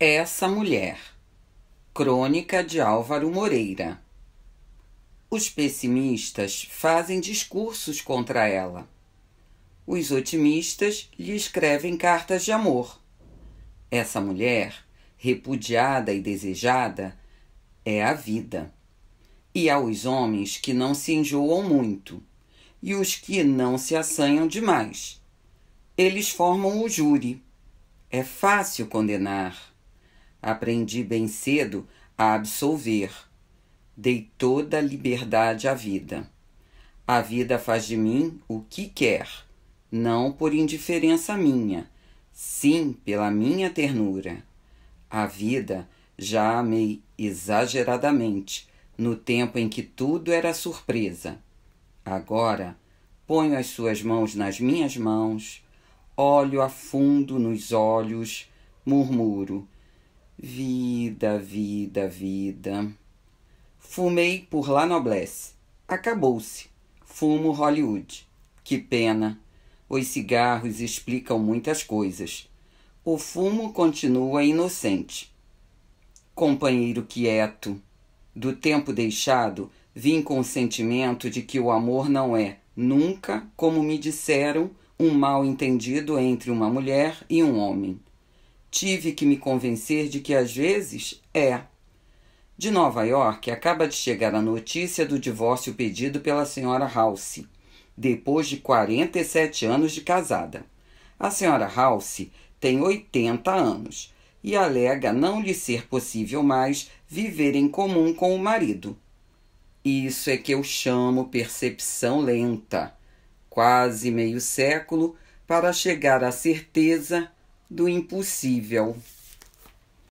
Essa Mulher Crônica de Álvaro Moreira Os pessimistas fazem discursos contra ela. Os otimistas lhe escrevem cartas de amor. Essa mulher, repudiada e desejada, é a vida. E há os homens que não se enjoam muito, e os que não se assanham demais. Eles formam o júri. É fácil condenar. Aprendi bem cedo a absolver. Dei toda a liberdade à vida. A vida faz de mim o que quer, não por indiferença minha, sim pela minha ternura. A vida já amei exageradamente no tempo em que tudo era surpresa. Agora ponho as suas mãos nas minhas mãos, olho a fundo nos olhos, murmuro: Vida, vida, vida. Fumei por La Noblesse. Acabou-se. Fumo Hollywood. Que pena. Os cigarros explicam muitas coisas. O fumo continua inocente. Companheiro quieto. Do tempo deixado, vim com o sentimento de que o amor não é, nunca, como me disseram, um mal entendido entre uma mulher e um homem. Tive que me convencer de que às vezes é. De Nova York acaba de chegar a notícia do divórcio pedido pela senhora House, depois de 47 anos de casada. A senhora House tem 80 anos e alega não lhe ser possível mais viver em comum com o marido. Isso é que eu chamo percepção lenta. Quase meio século para chegar à certeza do impossível.